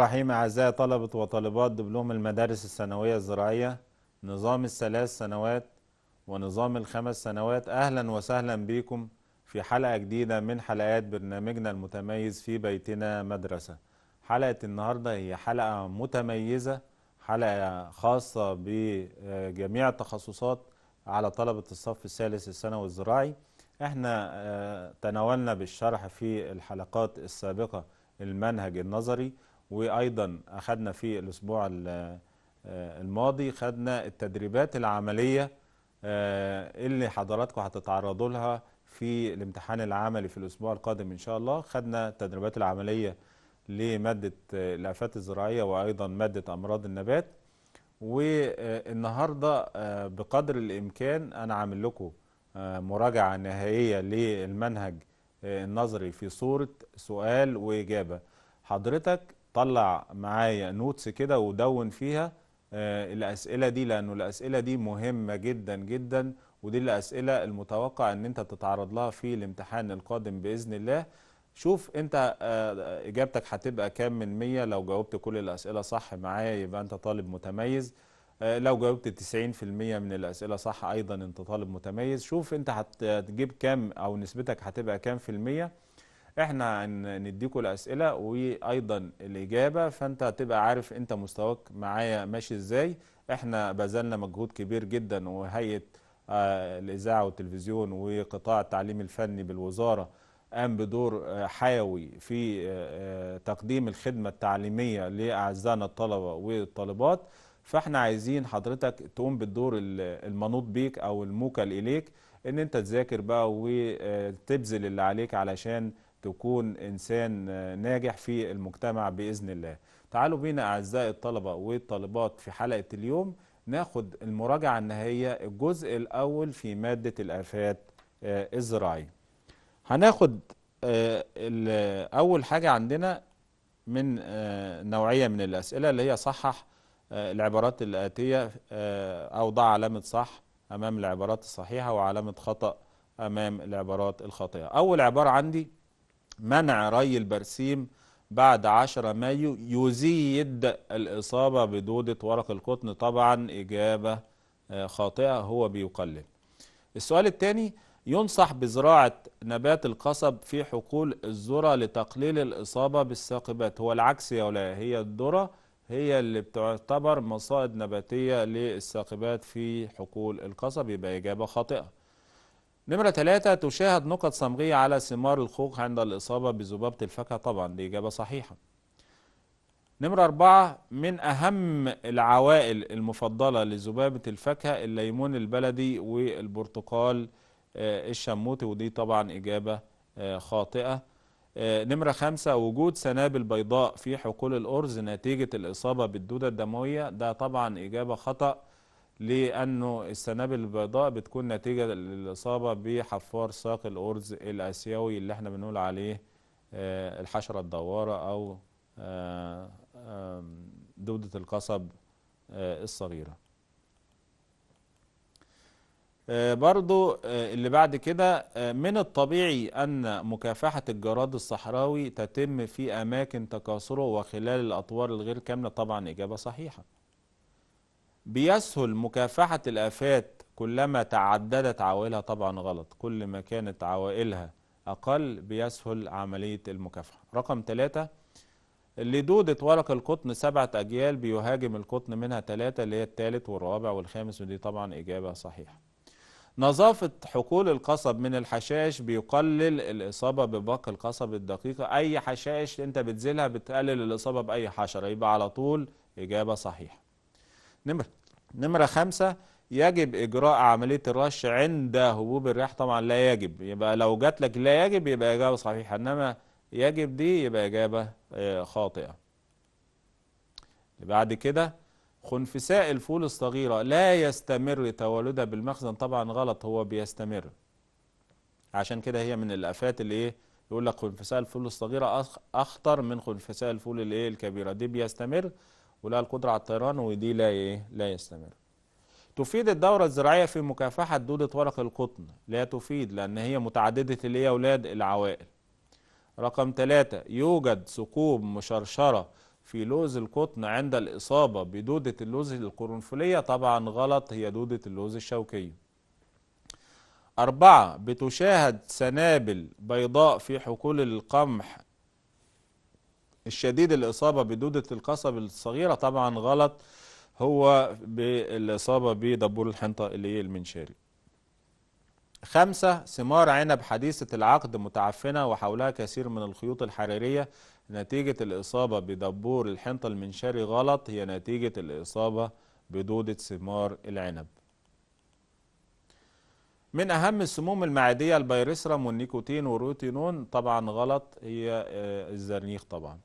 الرحيم أعزائي طلبة وطالبات دبلوم المدارس الثانوية الزراعية نظام الثلاث سنوات ونظام الخمس سنوات أهلا وسهلا بكم في حلقة جديدة من حلقات برنامجنا المتميز في بيتنا مدرسة حلقة النهاردة هي حلقة متميزة حلقة خاصة بجميع التخصصات على طلبة الصف الثالث الثانوي الزراعي احنا آه، تناولنا بالشرح في الحلقات السابقة المنهج النظري وايضا اخذنا في الاسبوع الماضي خدنا التدريبات العمليه آه، اللي حضراتكم هتتعرضوا لها في الامتحان العملي في الاسبوع القادم ان شاء الله خدنا التدريبات العمليه لماده آه، الافات الزراعيه وايضا ماده امراض النبات والنهارده آه، بقدر الامكان انا عامل لكم مراجعه نهائيه للمنهج النظري في صوره سؤال واجابه حضرتك طلع معايا نوتس كده ودون فيها آه، الأسئلة دي لأنه الأسئلة دي مهمة جدا جدا ودي الأسئلة المتوقع أن أنت تتعرض لها في الامتحان القادم بإذن الله شوف أنت آه، إجابتك هتبقى كام من 100 لو جاوبت كل الأسئلة صح معايا يبقى أنت طالب متميز آه، لو جاوبت 90% من الأسئلة صح أيضا أنت طالب متميز شوف أنت هتجيب كام أو نسبتك هتبقى كام في المية احنا نديكوا الاسئله وايضا الاجابه فانت هتبقى عارف انت مستواك معايا ماشي ازاي احنا بذلنا مجهود كبير جدا وهيئه آه، الاذاعه والتلفزيون وقطاع التعليم الفني بالوزاره قام بدور آه، حيوي في آه، تقديم الخدمه التعليميه لاعزائنا الطلبه والطالبات فاحنا عايزين حضرتك تقوم بالدور المنوط بيك او الموكل اليك ان انت تذاكر بقى وتبذل اللي عليك علشان تكون إنسان ناجح في المجتمع بإذن الله تعالوا بينا أعزائي الطلبة والطالبات في حلقة اليوم ناخد المراجعة النهائية الجزء الأول في مادة الآفات آه، الزراعية هناخد آه، أول حاجة عندنا من آه، نوعية من الأسئلة اللي هي صحح العبارات الآتية أو ضع علامة صح أمام العبارات الصحيحة وعلامة خطأ أمام العبارات الخاطئة أول عبارة عندي منع ري البرسيم بعد 10 مايو يزيد الإصابة بدودة ورق القطن طبعا إجابة آه، خاطئة هو بيقلل السؤال الثاني ينصح بزراعة نبات القصب في حقول الذرة لتقليل الإصابة بالساقبات هو العكس يا ولا هي الذرة هي اللي بتعتبر مصائد نباتية للساقبات في حقول القصب يبقى إجابة خاطئة نمرة ثلاثة تشاهد نقط صمغية على ثمار الخوخ عند الإصابة بذبابة الفاكهة طبعا دي إجابة صحيحة نمرة أربعة من أهم العوائل المفضلة لذبابة الفاكهة الليمون البلدي والبرتقال آه، الشموتي ودي طبعا إجابة آه، خاطئة آه، نمرة خمسة وجود سنابل بيضاء في حقول الأرز نتيجة الإصابة بالدودة الدموية ده طبعا إجابة خطأ لأنه السنابل البيضاء بتكون نتيجة للإصابة بحفار ساق الأرز الآسيوي اللي احنا بنقول عليه آه، الحشرة الدوارة أو آه، دودة القصب آه، الصغيرة برضو اللي بعد كده من الطبيعي أن مكافحة الجراد الصحراوي تتم في أماكن تكاثره وخلال الأطوار الغير كاملة طبعا إجابة صحيحة بيسهل مكافحة الآفات كلما تعددت عوائلها طبعا غلط كل ما كانت عوائلها أقل بيسهل عملية المكافحة رقم ثلاثة لدودة ورق القطن سبعة أجيال بيهاجم القطن منها ثلاثة اللي هي الثالث والرابع والخامس ودي طبعا إجابة صحيحة نظافة حقول القصب من الحشائش بيقلل الإصابة ببق القصب الدقيقة أي حشائش أنت بتزيلها بتقلل الإصابة بأي حشرة يبقى على طول إجابة صحيحة نمرة نمرة خمسة يجب إجراء عملية الرش عند هبوب الرياح طبعا لا يجب يبقى لو جات لك لا يجب يبقى إجابة صحيحة إنما يجب دي يبقى إجابة آه، خاطئة بعد كده خنفساء الفول الصغيرة لا يستمر تولدها بالمخزن طبعا غلط هو بيستمر عشان كده هي من الآفات اللي إيه يقول لك خنفساء الفول الصغيرة أخطر من خنفساء الفول الإيه الكبيرة دي بيستمر ولها القدرة على الطيران ودي لا إيه لا يستمر تفيد الدورة الزراعية في مكافحة دودة ورق القطن لا تفيد لأن هي متعددة اللي أولاد العوائل رقم ثلاثة يوجد ثقوب مشرشرة في لوز القطن عند الإصابة بدودة اللوز القرنفلية طبعا غلط هي دودة اللوز الشوكية أربعة بتشاهد سنابل بيضاء في حقول القمح الشديد الإصابة بدودة القصب الصغيرة طبعا غلط هو بالإصابة بدبور الحنطة اللي المنشاري خمسة ثمار عنب حديثة العقد متعفنة وحولها كثير من الخيوط الحرارية نتيجة الإصابة بدبور الحنطة المنشاري غلط هي نتيجة الإصابة بدودة ثمار العنب من أهم السموم المعدية البيرسرم والنيكوتين والروتينون طبعا غلط هي آه، الزرنيخ طبعا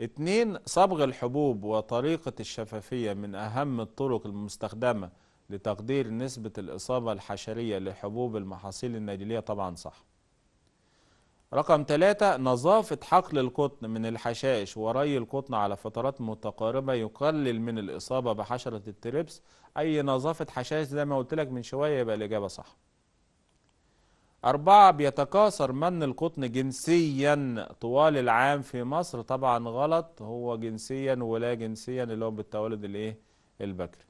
اتنين صبغ الحبوب وطريقة الشفافية من أهم الطرق المستخدمة لتقدير نسبة الإصابة الحشرية لحبوب المحاصيل النيلية طبعا صح رقم ثلاثة نظافة حقل القطن من الحشائش وري القطن على فترات متقاربة يقلل من الإصابة بحشرة التريبس أي نظافة حشائش زي ما قلت لك من شوية يبقى الإجابة صح أربعة بيتكاثر من القطن جنسيا طوال العام في مصر طبعا غلط هو جنسيا ولا جنسيا اللي هو بالتولد الايه البكري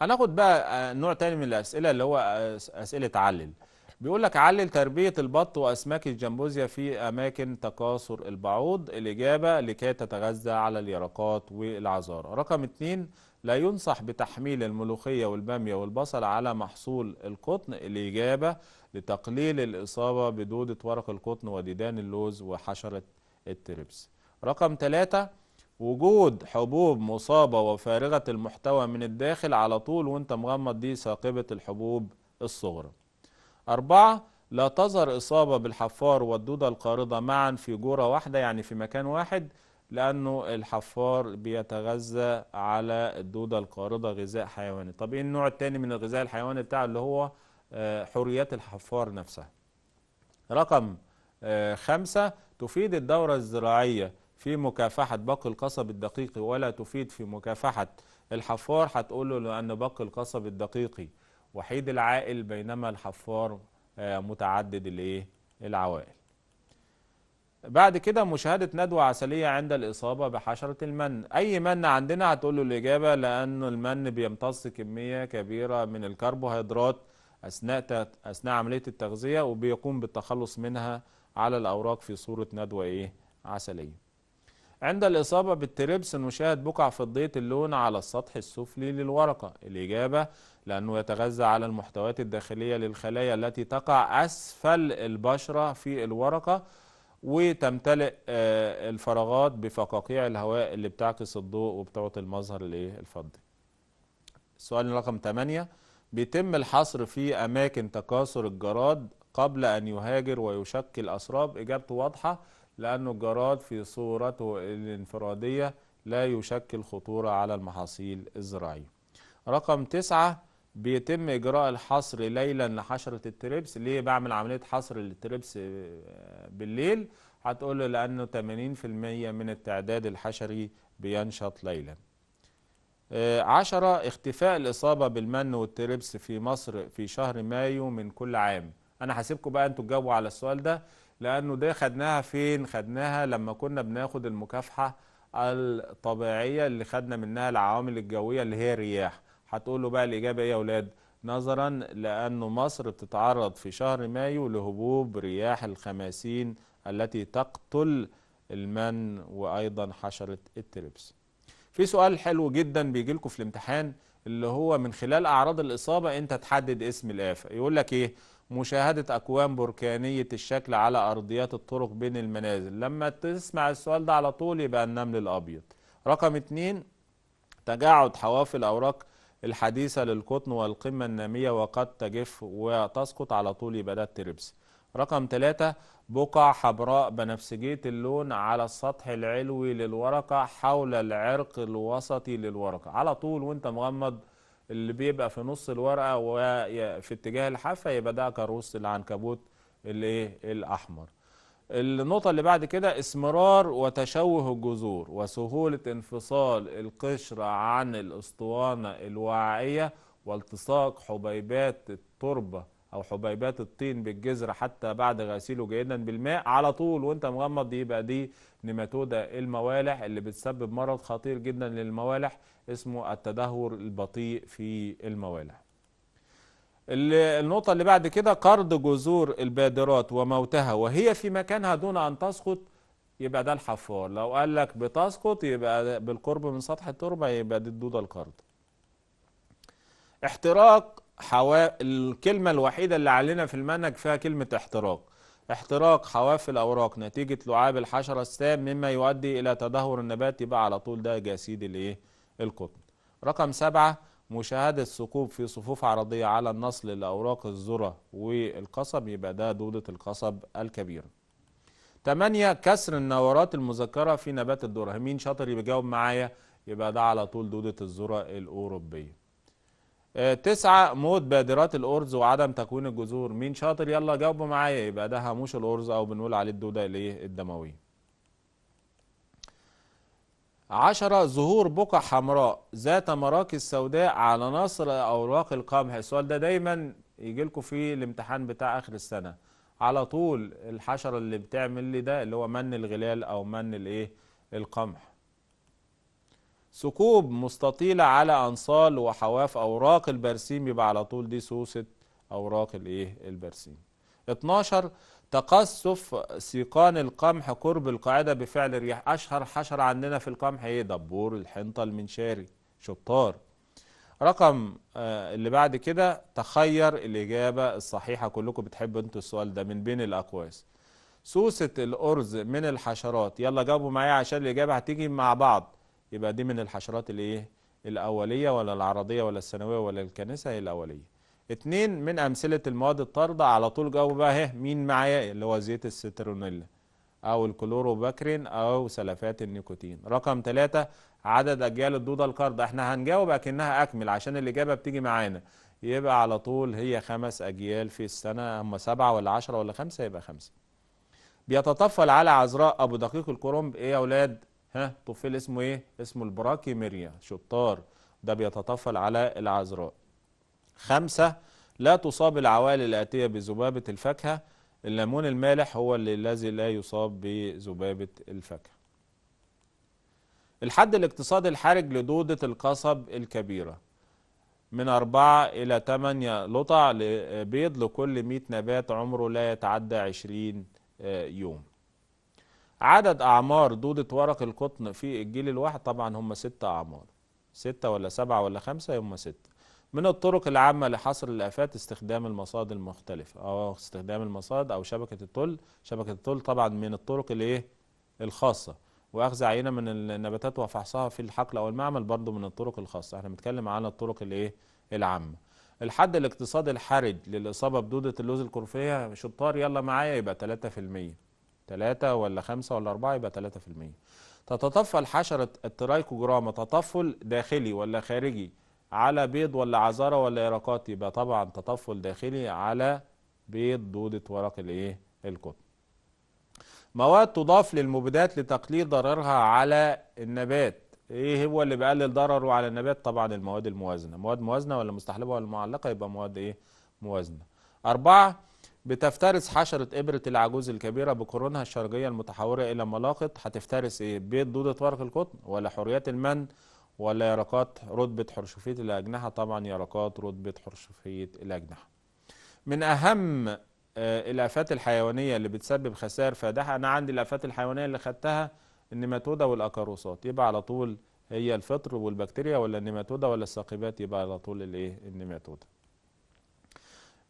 هناخد بقى آه، نوع تاني من الأسئلة اللي هو آه، أسئلة علل بيقول لك علل تربية البط وأسماك الجمبوزيا في أماكن تكاثر البعوض الإجابة لكي تتغذى على اليرقات والعذاره رقم اتنين لا ينصح بتحميل الملوخية والبامية والبصل على محصول القطن الإجابة لتقليل الإصابة بدودة ورق القطن وديدان اللوز وحشرة التربس رقم ثلاثة وجود حبوب مصابة وفارغة المحتوى من الداخل على طول وانت مغمض دي ثاقبة الحبوب الصغرى أربعة لا تظهر إصابة بالحفار والدودة القارضة معا في جورة واحدة يعني في مكان واحد لأنه الحفار بيتغذى على الدودة القارضه غذاء حيواني طب إيه النوع التاني من الغذاء الحيواني بتاعه اللي هو آه، حريات الحفار نفسها رقم آه، خمسة تفيد الدورة الزراعية في مكافحة باقي القصب الدقيقي ولا تفيد في مكافحة الحفار هتقول له لأن باقي القصب الدقيقي وحيد العائل بينما الحفار آه، متعدد العوائل بعد كده مشاهدة ندوة عسلية عند الإصابة بحشرة المن أي من عندنا هتقول له الإجابة لأن المن بيمتص كمية كبيرة من الكربوهيدرات أثناء, أثناء عملية التغذية وبيقوم بالتخلص منها على الأوراق في صورة ندوة إيه؟ عسلية عند الإصابة بالتريبس نشاهد بقع فضية اللون على السطح السفلي للورقة الإجابة لأنه يتغذى على المحتويات الداخلية للخلايا التي تقع أسفل البشرة في الورقة وتمتلئ آه، الفراغات بفقاقيع الهواء اللي بتعكس الضوء وبتعطي المظهر الفضي السؤال رقم 8 بيتم الحصر في أماكن تكاثر الجراد قبل أن يهاجر ويشكل أسراب إجابته واضحة لأنه الجراد في صورته الانفرادية لا يشكل خطورة على المحاصيل الزراعية رقم 9 بيتم اجراء الحصر ليلا لحشره التريبس ليه بعمل عمليه حصر للتريبس آه، بالليل هتقول لانه 80% من التعداد الحشري بينشط ليلا آه، عشرة اختفاء الإصابة بالمن والتربس في مصر في شهر مايو من كل عام أنا هسيبكم بقى أنتوا تجاوبوا على السؤال ده لأنه ده خدناها فين خدناها لما كنا بناخد المكافحة الطبيعية اللي خدنا منها العوامل الجوية اللي هي الرياح هتقول له بقى الإجابة إيه يا أولاد نظرا لأن مصر بتتعرض في شهر مايو لهبوب رياح الخماسين التي تقتل المن وأيضا حشرة التربس في سؤال حلو جدا بيجي لكم في الامتحان اللي هو من خلال أعراض الإصابة أنت تحدد اسم الآفة يقول لك إيه مشاهدة أكوان بركانية الشكل على أرضيات الطرق بين المنازل لما تسمع السؤال ده على طول يبقى النمل الأبيض رقم اتنين تجاعد حواف الأوراق الحديثة للقطن والقمة النامية وقد تجف وتسقط على طول إبادات تربس رقم ثلاثة بقع حمراء بنفسجية اللون على السطح العلوي للورقة حول العرق الوسطي للورقة على طول وانت مغمض اللي بيبقى في نص الورقة وفي اتجاه الحافة يبقى ده كروس العنكبوت الايه الأحمر النقطة اللي بعد كده اسمرار وتشوه الجذور وسهولة انفصال القشرة عن الأسطوانة الواعية والتصاق حبيبات التربة أو حبيبات الطين بالجذر حتى بعد غسيله جيدا بالماء على طول وأنت مغمض يبقى دي نيماتودة الموالح اللي بتسبب مرض خطير جدا للموالح اسمه التدهور البطيء في الموالح اللي النقطة اللي بعد كده قرض جذور البادرات وموتها وهي في مكانها دون أن تسقط يبقى ده الحفار لو قال لك بتسقط يبقى بالقرب من سطح التربة يبقى دي الدودة القرض احتراق حوا... الكلمة الوحيدة اللي علينا في المنهج فيها كلمة احتراق احتراق حواف الأوراق نتيجة لعاب الحشرة السام مما يؤدي إلى تدهور النبات يبقى على طول ده جسيد الايه القطن رقم سبعة مشاهدة ثقوب في صفوف عرضية على النصل لأوراق الذرة والقصب يبقى ده دودة القصب الكبيرة. 8 كسر النورات المذكرة في نبات الذرة، مين شاطر يجاوب معايا؟ يبقى ده على طول دودة الذرة الأوروبية. آه، تسعة موت بادرات الأرز وعدم تكوين الجذور، مين شاطر يلا جاوبوا معايا يبقى ده هاموش الأرز أو بنقول عليه الدودة الإيه الدموية. 10 ظهور بقع حمراء ذات مراكز سوداء على ناصر اوراق القمح السؤال ده دايما يجي لكم في الامتحان بتاع اخر السنه على طول الحشره اللي بتعمل لي ده اللي هو من الغلال او من الايه القمح ثقوب مستطيله على انصال وحواف اوراق البرسيم يبقى على طول دي سوسه اوراق الايه البرسيم 12 تقصف سيقان القمح قرب القاعدة بفعل الرياح أشهر حشرة عندنا في القمح إيه دبور الحنطة المنشاري شطار رقم آه، اللي بعد كده تخير الإجابة الصحيحة كلكم بتحبوا انتوا السؤال ده من بين الأقواس سوسة الأرز من الحشرات يلا جاوبوا معايا عشان الإجابة هتيجي مع بعض يبقى دي من الحشرات الإيه الأولية ولا العرضية ولا الثانوية ولا الكنسة هي الأولية اتنين من امثله المواد الطارده على طول جاوبوا بقى اهي مين معايا اللي هو زيت السترونيلا او الكلوروباكرين او سلفات النيكوتين رقم ثلاثة عدد اجيال الدوده القارده احنا هنجاوب اكنها اكمل عشان الاجابه بتيجي معانا يبقى على طول هي خمس اجيال في السنه اما سبعه ولا عشرة ولا خمسه يبقى خمسه بيتطفل على عذراء ابو دقيق الكرنب ايه يا اولاد ها طفل اسمه ايه اسمه البراكيميريا شطار ده بيتطفل على العذراء خمسة لا تصاب العوائل الآتية بذبابة الفاكهة الليمون المالح هو الذي لا يصاب بذبابة الفاكهة الحد الاقتصادي الحرج لدودة القصب الكبيرة من 4 إلى 8 لطع بيض لكل 100 نبات عمره لا يتعدى 20 آه، يوم عدد أعمار دودة ورق القطن في الجيل الواحد طبعا هم ست أعمار ستة ولا سبعة ولا خمسة هم ستة من الطرق العامة لحصر الآفات استخدام المصاد المختلفة أو استخدام المصاد أو شبكة الطل شبكة الطل طبعا من الطرق الإيه الخاصة وأخذ عينة من النباتات وفحصها في الحقل أو المعمل برضو من الطرق الخاصة احنا بنتكلم على الطرق الإيه العامة الحد الاقتصادي الحرج للإصابة بدودة اللوز الكرفية شطار يلا معايا يبقى 3% 3 ولا 5 ولا 4 يبقى 3% تتطفل حشرة الترايكوجراما تطفل داخلي ولا خارجي على بيض ولا عذارة ولا إرقاط يبقى طبعا تطفل داخلي على بيض دودة ورق الإيه القطن مواد تضاف للمبيدات لتقليل ضررها على النبات ايه هو اللي بيقلل ضرره على النبات طبعا المواد الموازنه مواد موازنه ولا مستحلبه ولا معلقه يبقى مواد ايه موازنه أربعة بتفترس حشرة إبرة العجوز الكبيرة بقرونها الشرجية المتحورة إلى ملاقط هتفترس إيه؟ بيض دودة ورق القطن ولا حريات المن ولا يرقات رتبة حرشفية الأجنحة طبعا يرقات رتبة حرشفية الأجنحة من أهم آه، الآفات الحيوانية اللي بتسبب خسائر فادحة أنا عندي الآفات الحيوانية اللي خدتها النيماتودة والأكاروسات يبقى على طول هي الفطر والبكتيريا ولا النيماتودة ولا الساقبات يبقى على طول الإيه النيماتودة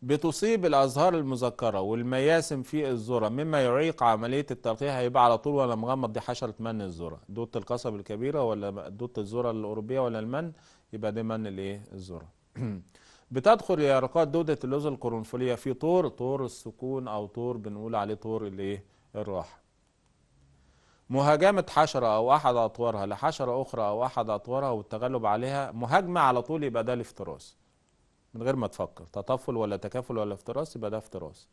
بتصيب الأزهار المذكرة والمياسم في الذرة مما يعيق عملية التلقيح هيبقى على طول وأنا مغمض دي حشرة من الذرة دوت القصب الكبيرة ولا دوت الذرة الأوروبية ولا المن يبقى دي من الإيه الذرة بتدخل يرقات دودة اللوز القرنفلية في طور طور السكون أو طور بنقول عليه طور الإيه الراحة مهاجمة حشرة أو أحد أطوارها لحشرة أخرى أو أحد أطوارها والتغلب عليها مهاجمة على طول يبقى ده الافتراس من غير ما تفكر تطفل ولا تكافل ولا افتراس يبقى ده افتراس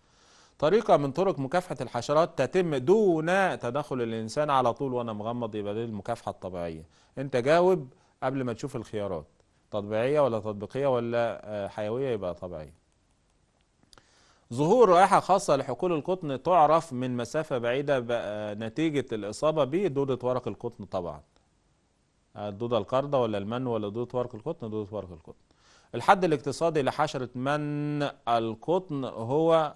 طريقة من طرق مكافحة الحشرات تتم دون تدخل الإنسان على طول وأنا مغمض يبقى دي المكافحة الطبيعية أنت جاوب قبل ما تشوف الخيارات تطبيعية ولا تطبيقية ولا آه، حيوية يبقى طبيعية ظهور رائحة خاصة لحقول القطن تعرف من مسافة بعيدة آه، نتيجة الإصابة بدودة ورق القطن طبعا الدودة آه، القردة ولا المن ولا دودة ورق القطن دودة ورق القطن الحد الاقتصادي لحشرة من القطن هو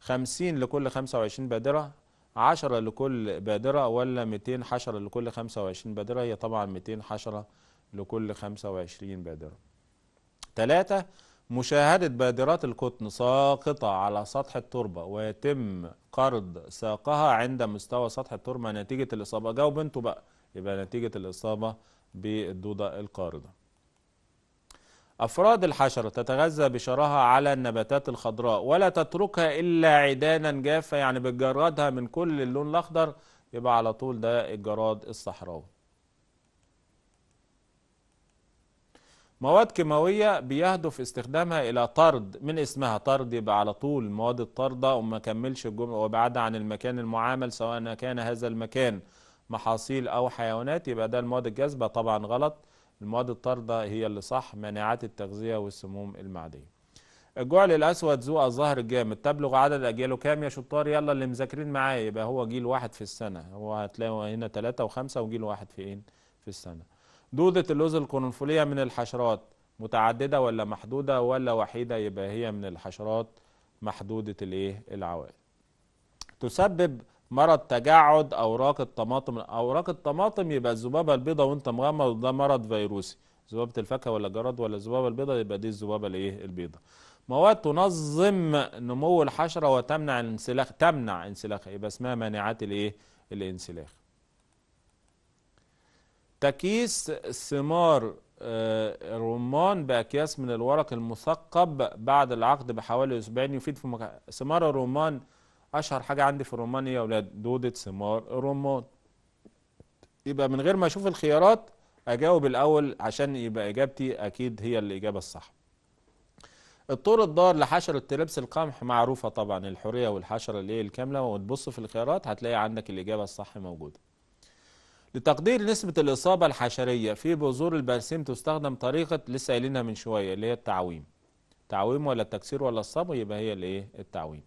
50 لكل 25 بادرة 10 لكل بادرة ولا 200 حشرة لكل 25 بادرة هي طبعا 200 حشرة لكل 25 بادرة ثلاثة مشاهدة بادرات القطن ساقطة على سطح التربة ويتم قرض ساقها عند مستوى سطح التربة نتيجة الإصابة جاوب انتوا بقى يبقى نتيجة الإصابة بالدودة القارضة أفراد الحشرة تتغذى بشراها على النباتات الخضراء ولا تتركها إلا عدانا جافة يعني بتجردها من كل اللون الأخضر يبقى على طول ده الجراد الصحراوي مواد كيماوية بيهدف استخدامها إلى طرد من اسمها طرد يبقى على طول مواد الطردة وما كملش الجمل وبعد عن المكان المعامل سواء كان هذا المكان محاصيل أو حيوانات يبقى ده المواد الجاذبة طبعا غلط المواد الطاردة هي اللي صح مانعات التغذية والسموم المعدية الجعل الأسود ذو الظهر الجامد تبلغ عدد أجياله كام يا شطار يلا اللي مذاكرين معايا يبقى هو جيل واحد في السنة هو هتلاقوا هنا ثلاثة وخمسة وجيل واحد في إيه في السنة دودة اللوز القرنفلية من الحشرات متعددة ولا محدودة ولا وحيدة يبقى هي من الحشرات محدودة الإيه العوائد تسبب مرض تجعد اوراق الطماطم اوراق الطماطم يبقى الذبابه البيضاء وانت مغمض ده مرض فيروسي ذبابه الفاكهه ولا الجراد ولا الذبابه البيضاء يبقى دي الذبابه الايه البيضاء مواد تنظم نمو الحشره وتمنع الانسلاخ تمنع انسلاخها يبقى اسمها مانعات الايه الانسلاخ تكيس ثمار الرمان آه، باكياس من الورق المثقب بعد العقد بحوالي اسبوعين يفيد في مك... ثمار الرمان اشهر حاجه عندي في الرومانيا يا اولاد دوده ثمار الرمان يبقى من غير ما اشوف الخيارات اجاوب الاول عشان يبقى اجابتي اكيد هي الاجابه الصح الطور الدار لحشرة لبس القمح معروفة طبعا الحورية والحشرة اللي هي الكاملة وتبص في الخيارات هتلاقي عندك الإجابة الصح موجودة لتقدير نسبة الإصابة الحشرية في بذور البرسيم تستخدم طريقة لسه قايلينها من شوية اللي هي التعويم تعويم ولا التكسير ولا الصبغ يبقى هي الايه التعويم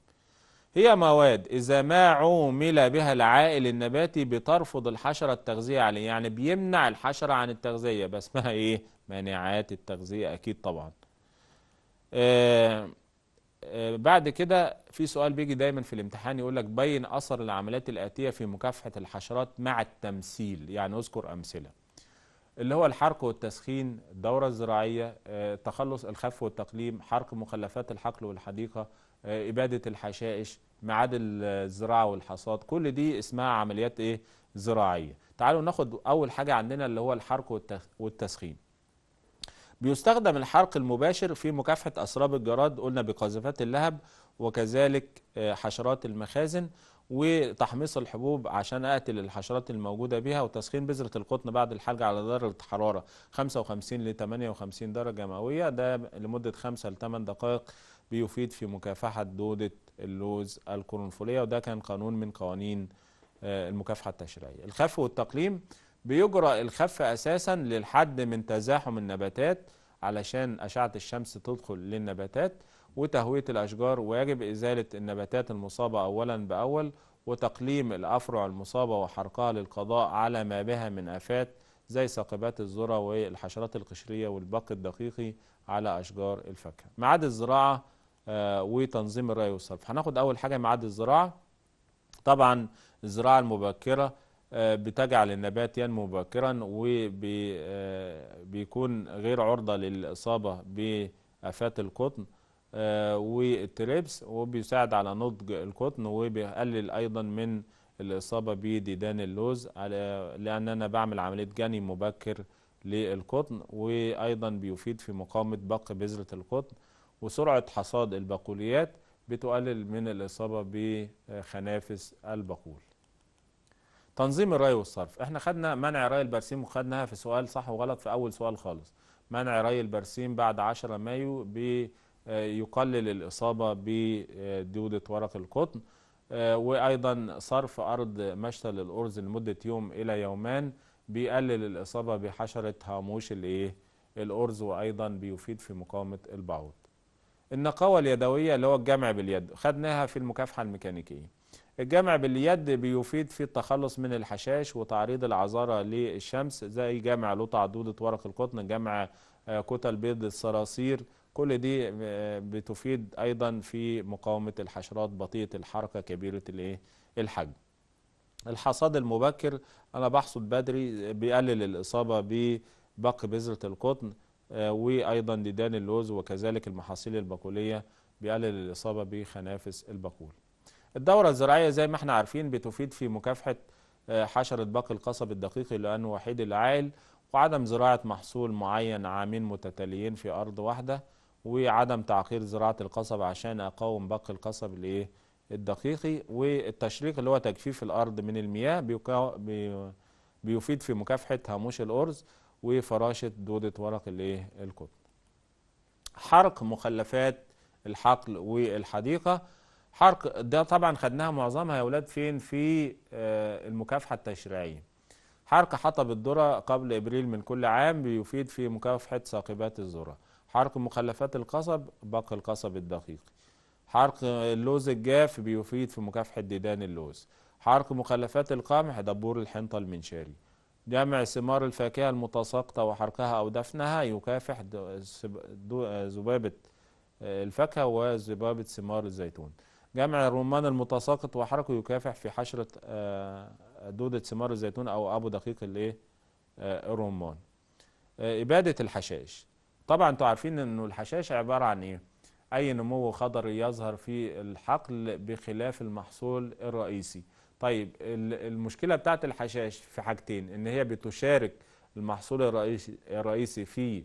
هي مواد إذا ما عومل بها العائل النباتي بترفض الحشرة التغذية عليه يعني بيمنع الحشرة عن التغذية بس ما إيه مانعات التغذية أكيد طبعا آه،, آه بعد كده في سؤال بيجي دايما في الامتحان يقول لك بين أثر العمليات الآتية في مكافحة الحشرات مع التمثيل يعني اذكر أمثلة اللي هو الحرق والتسخين الدورة الزراعية آه، تخلص الخف والتقليم حرق مخلفات الحقل والحديقة آه، إبادة الحشائش ميعاد الزراعة والحصاد كل دي اسمها عمليات إيه زراعية تعالوا ناخد أول حاجة عندنا اللي هو الحرق والتسخين بيستخدم الحرق المباشر في مكافحة أسراب الجراد قلنا بقاذفات اللهب وكذلك آه، حشرات المخازن وتحميص الحبوب عشان اقتل الحشرات الموجوده بها وتسخين بذره القطن بعد الحلقه على درجه حراره 55 ل 58 درجه مئويه ده لمده 5 ل 8 دقائق بيفيد في مكافحة دودة اللوز القرنفلية وده كان قانون من قوانين آه، المكافحة التشريعية الخف والتقليم بيجرى الخف أساسا للحد من تزاحم النباتات علشان أشعة الشمس تدخل للنباتات وتهوية الأشجار ويجب إزالة النباتات المصابة أولا بأول وتقليم الأفرع المصابة وحرقها للقضاء على ما بها من آفات زي ثاقبات الذرة والحشرات القشرية والبق الدقيقي على أشجار الفاكهة. ميعاد الزراعة آه، وتنظيم الري والصرف هناخد اول حاجه ميعاد الزراعه طبعا الزراعه المبكره آه، بتجعل النبات ينمو مبكرا وبيكون آه، غير عرضه للاصابه بافات القطن والتريبس وبيساعد على نضج القطن وبيقلل ايضا من الاصابه بديدان اللوز على لان انا بعمل عمليه جني مبكر للقطن وايضا بيفيد في مقاومه بق بذره القطن وسرعة حصاد البقوليات بتقلل من الإصابة بخنافس البقول تنظيم الري والصرف احنا خدنا منع ري البرسيم وخدناها في سؤال صح وغلط في أول سؤال خالص منع ري البرسيم بعد 10 مايو بيقلل آه، الإصابة بدودة ورق القطن آه، وأيضا صرف أرض مشتل الأرز لمدة يوم إلى يومان بيقلل الإصابة بحشرة هاموش الإيه الأرز وأيضا بيفيد في مقاومة البعوض النقاوة اليدوية اللي هو الجمع باليد خدناها في المكافحة الميكانيكية الجمع باليد بيفيد في التخلص من الحشاش وتعريض العذارة للشمس زي جمع لطع دودة ورق القطن جمع آه، كتل بيض الصراصير كل دي آه، بتفيد أيضا في مقاومة الحشرات بطيئة الحركة كبيرة الحجم الحصاد المبكر أنا بحصد بدري بيقلل الإصابة ببق بذرة القطن آه، وايضا ديدان اللوز وكذلك المحاصيل البقوليه بيقلل الاصابه بخنافس البقول. الدوره الزراعيه زي ما احنا عارفين بتفيد في مكافحه آه، حشره باقي القصب الدقيقي لانه وحيد العائل وعدم زراعه محصول معين عامين متتاليين في ارض واحده وعدم تعقير زراعه القصب عشان اقاوم باقي القصب الايه الدقيقي والتشريق اللي هو تجفيف الارض من المياه بيفيد في مكافحه هاموش الارز وفراشه دوده ورق الايه القطن حرق مخلفات الحقل والحديقه حرق ده طبعا خدناها معظمها يا اولاد فين في آه، المكافحه التشريعيه حرق حطب الذره قبل ابريل من كل عام بيفيد في مكافحه ثاقبات الذره حرق مخلفات القصب بق القصب الدقيق حرق اللوز الجاف بيفيد في مكافحه ديدان اللوز حرق مخلفات القمح دبور الحنطه المنشاري جمع ثمار الفاكهة المتساقطة وحرقها أو دفنها يكافح ذبابة آه، الفاكهة وذبابة ثمار الزيتون جمع الرمان المتساقط وحرقه يكافح في حشرة آه، دودة ثمار الزيتون أو أبو دقيق الإيه آه، الرمان إبادة الحشائش طبعا انتوا عارفين انه الحشائش عبارة عن إيه أي نمو خضري يظهر في الحقل بخلاف المحصول الرئيسي طيب المشكله بتاعه الحشاش في حاجتين ان هي بتشارك المحصول الرئيسي في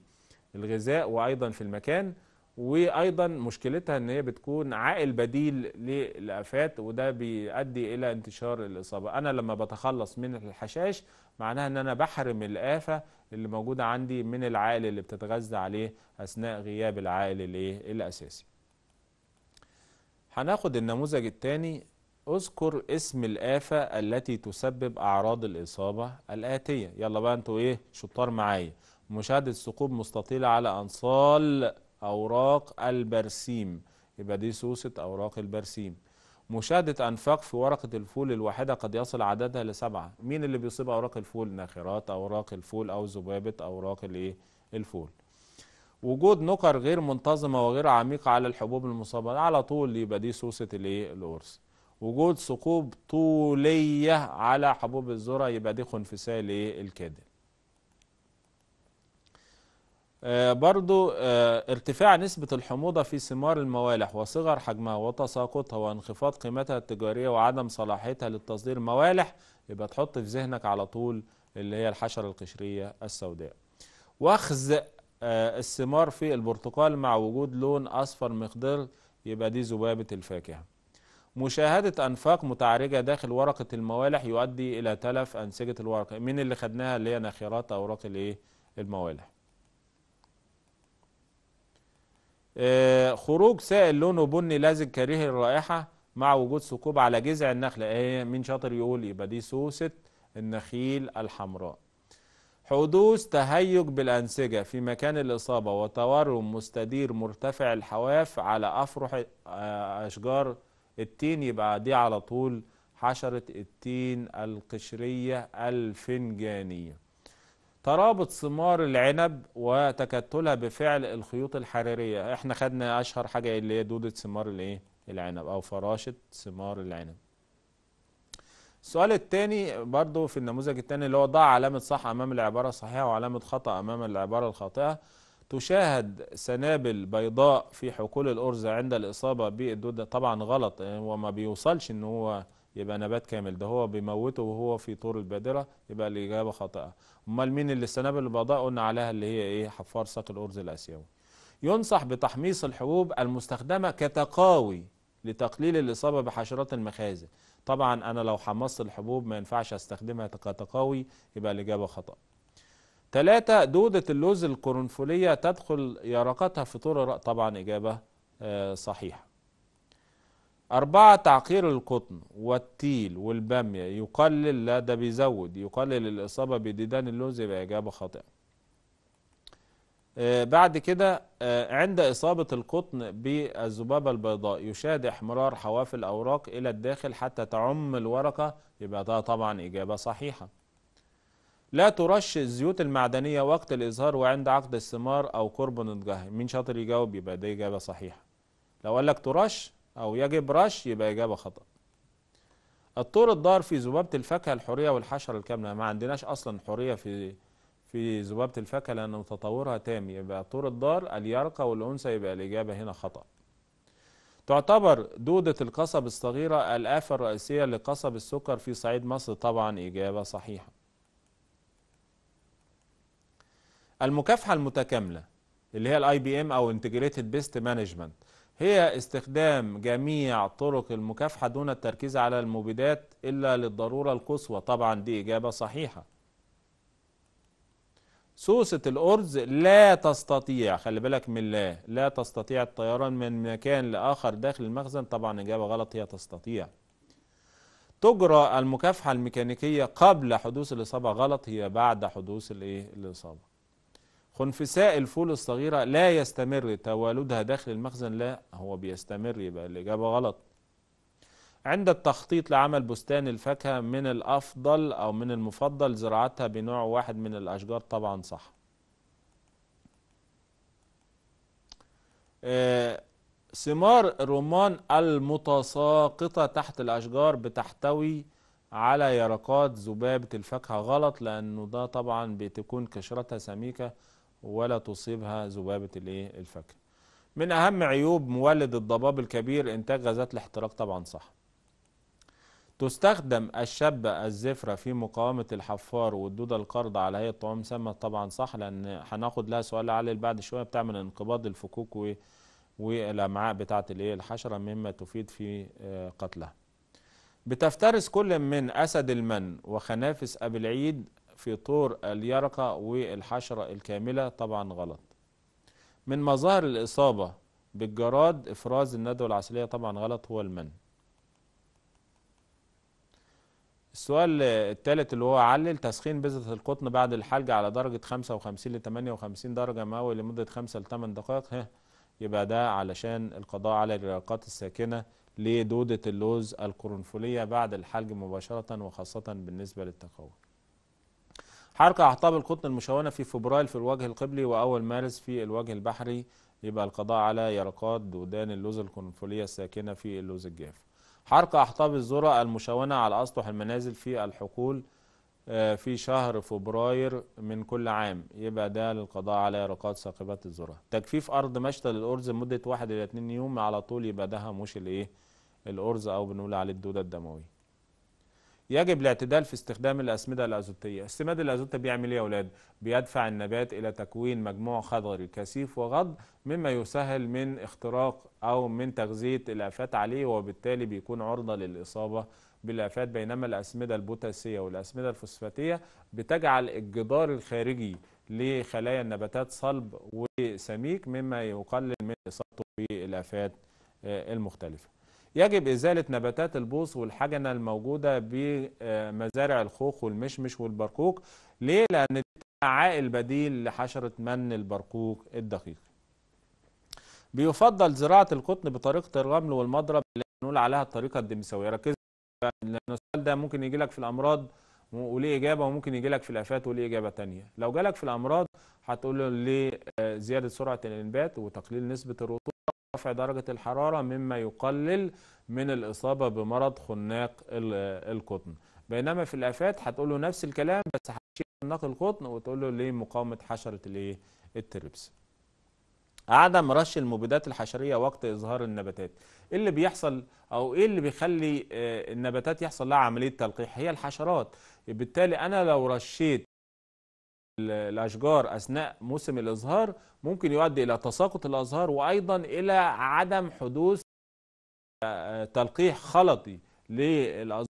الغذاء وايضا في المكان وايضا مشكلتها ان هي بتكون عائل بديل للافات وده بيؤدي الى انتشار الاصابه انا لما بتخلص من الحشاش معناها ان انا بحرم الافه اللي موجوده عندي من العائل اللي بتتغذى عليه اثناء غياب العائل الايه الاساسي هناخد النموذج الثاني اذكر اسم الآفة التي تسبب أعراض الإصابة الآتية يلا بقى انتوا ايه شطار معايا مشاهدة ثقوب مستطيلة على أنصال أوراق البرسيم يبقى دي سوسة أوراق البرسيم مشاهدة أنفاق في ورقة الفول الواحدة قد يصل عددها لسبعة مين اللي بيصيب أوراق الفول ناخرات أوراق الفول أو ذبابة أوراق الايه الفول وجود نقر غير منتظمة وغير عميقة على الحبوب المصابة على طول يبقى دي سوسة الايه القرص وجود ثقوب طولية على حبوب الذرة يبقى دي خنفساء للكادل آه برضو آه ارتفاع نسبة الحموضة في ثمار الموالح وصغر حجمها وتساقطها وانخفاض قيمتها التجارية وعدم صلاحيتها للتصدير موالح يبقى تحط في ذهنك على طول اللي هي الحشرة القشرية السوداء واخذ آه الثمار في البرتقال مع وجود لون أصفر مخضر يبقى دي ذبابة الفاكهة مشاهدة أنفاق متعرجة داخل ورقة الموالح يؤدي إلى تلف أنسجة الورقة من اللي خدناها اللي هي نخيرات أوراق الإيه الموالح آه، خروج سائل لونه بني لازج كريه الرائحة مع وجود ثقوب على جذع النخلة إيه مين شاطر يقول يبقى دي سوسة النخيل الحمراء حدوث تهيج بالأنسجة في مكان الإصابة وتورم مستدير مرتفع الحواف على أفرح آه، أشجار التين يبقى دي على طول حشرة التين القشرية الفنجانية ترابط ثمار العنب وتكتلها بفعل الخيوط الحرارية احنا خدنا اشهر حاجة اللي هي دودة ثمار الايه العنب او فراشة ثمار العنب السؤال الثاني برضو في النموذج الثاني اللي هو ضع علامة صح امام العبارة الصحيحة وعلامة خطأ امام العبارة الخاطئة تشاهد سنابل بيضاء في حقول الأرز عند الإصابة بالدودة طبعا غلط يعني هو ما بيوصلش إن هو يبقى نبات كامل ده هو بيموته وهو في طور البادرة يبقى الإجابة خاطئة أمال مين اللي السنابل البيضاء قلنا عليها اللي هي إيه حفار ساق الأرز الآسيوي ينصح بتحميص الحبوب المستخدمة كتقاوي لتقليل الإصابة بحشرات المخازن طبعا أنا لو حمصت الحبوب ما ينفعش أستخدمها كتقاوي يبقى الإجابة خطأ ثلاثة دودة اللوز القرنفلية تدخل يرقتها في طول طبعا إجابة آه، صحيحة أربعة تعقير القطن والتيل والبامية يقلل لا ده بيزود يقلل الإصابة بديدان اللوز يبقى إجابة خاطئة آه، بعد كده آه، عند إصابة القطن بالذبابة البيضاء يشاهد إحمرار حواف الأوراق إلى الداخل حتى تعم الورقة يبقى ده طبعا إجابة صحيحة لا ترش الزيوت المعدنية وقت الإزهار وعند عقد الثمار أو قرب نضجها مين شاطر يجاوب يبقى دي إجابة صحيحة لو قال لك ترش أو يجب رش يبقى إجابة خطأ الطور الضار في ذبابة الفاكهة الحرية والحشرة الكاملة ما عندناش أصلا حرية في في ذبابة الفاكهة لأن تطورها تام يبقى الطور الضار اليرقة والأنثى يبقى الإجابة هنا خطأ تعتبر دودة القصب الصغيرة الآفة الرئيسية لقصب السكر في صعيد مصر طبعا إجابة صحيحة المكافحة المتكاملة اللي هي الاي بي ام او انتجريتد بيست مانجمنت هي استخدام جميع طرق المكافحة دون التركيز على المبيدات إلا للضرورة القصوى طبعا دي إجابة صحيحة سوسة الأرز لا تستطيع خلي بالك من لا لا تستطيع الطيران من مكان لآخر داخل المخزن طبعا إجابة غلط هي تستطيع تجرى المكافحة الميكانيكية قبل حدوث الإصابة غلط هي بعد حدوث الإيه الإصابة خنفساء الفول الصغيرة لا يستمر توالدها داخل المخزن لا هو بيستمر يبقى الإجابة غلط عند التخطيط لعمل بستان الفاكهة من الأفضل أو من المفضل زراعتها بنوع واحد من الأشجار طبعا صح آه، ثمار الرمان المتساقطة تحت الأشجار بتحتوي على يرقات ذبابة الفاكهة غلط لأنه ده طبعا بتكون قشرتها سميكة ولا تصيبها ذبابة الايه الفاكهة من اهم عيوب مولد الضباب الكبير انتاج غازات الاحتراق طبعا صح تستخدم الشبة الزفرة في مقاومة الحفار والدودة القرضة على هيئة طعام سامة طبعا صح لأن هناخد لها سؤال علل بعد شوية بتعمل انقباض الفكوك والأمعاء بتاعة الحشرة مما تفيد في آه، قتلها بتفترس كل من أسد المن وخنافس أبي العيد في طور اليرقة والحشرة الكاملة طبعا غلط من مظاهر الإصابة بالجراد إفراز الندوة العسلية طبعا غلط هو المن السؤال الثالث اللي هو علل تسخين بذرة القطن بعد الحلج على درجة 55 ل 58 درجة مئوية لمدة 5 ل 8 دقائق ها يبقى ده علشان القضاء على الرقاقات الساكنة لدودة اللوز القرنفلية بعد الحلج مباشرة وخاصة بالنسبة للتقوى حركة أعطاب القطن المشونة في فبراير في الوجه القبلي وأول مارس في الوجه البحري يبقى القضاء على يرقات دودان اللوز القنفلية الساكنة في اللوز الجاف حرق أحطاب الذرة المشونة على أسطح المنازل في الحقول آه، في شهر فبراير من كل عام يبقى ده للقضاء على يرقات ساقبات الذرة تجفيف أرض مشتى للأرز لمدة واحد إلى اتنين يوم على طول يبقى ده مش الإيه الأرز أو بنقول عليه الدودة الدموية يجب الاعتدال في استخدام الأسمدة الأزوتية استماد الأزوتة بيعمل إيه يا أولاد؟ بيدفع النبات إلى تكوين مجموع خضري كثيف وغض مما يسهل من اختراق أو من تغذية الآفات عليه وبالتالي بيكون عرضة للإصابة بالآفات بينما الأسمدة البوتاسية والأسمدة الفوسفاتية بتجعل الجدار الخارجي لخلايا النباتات صلب وسميك مما يقلل من إصابته بالآفات آه، المختلفة يجب إزالة نباتات البوص والحجنة الموجودة بمزارع الخوخ والمشمش والبرقوق ليه؟ لأن عائل بديل لحشرة من البرقوق الدقيق بيفضل زراعة القطن بطريقة الرمل والمضرب اللي بنقول عليها الطريقة الدمساوية ركز لأن السؤال ده ممكن يجي لك في الأمراض وليه إجابة وممكن يجي لك في الآفات وليه إجابة تانية لو جالك في الأمراض هتقول له ليه آه، زيادة سرعة الإنبات وتقليل نسبة الرطوبة رفع درجة الحرارة مما يقلل من الإصابة بمرض خناق القطن بينما في الآفات هتقول له نفس الكلام بس هتشيل خناق القطن وتقول له ليه مقاومة حشرة الايه التربس عدم رش المبيدات الحشرية وقت إظهار النباتات إيه اللي بيحصل أو إيه اللي بيخلي آه، النباتات يحصل لها عملية تلقيح هي الحشرات بالتالي أنا لو رشيت الأشجار أثناء موسم الإزهار ممكن يؤدي إلى تساقط الأزهار وأيضا إلى عدم حدوث آه، تلقيح خلطي للأزهار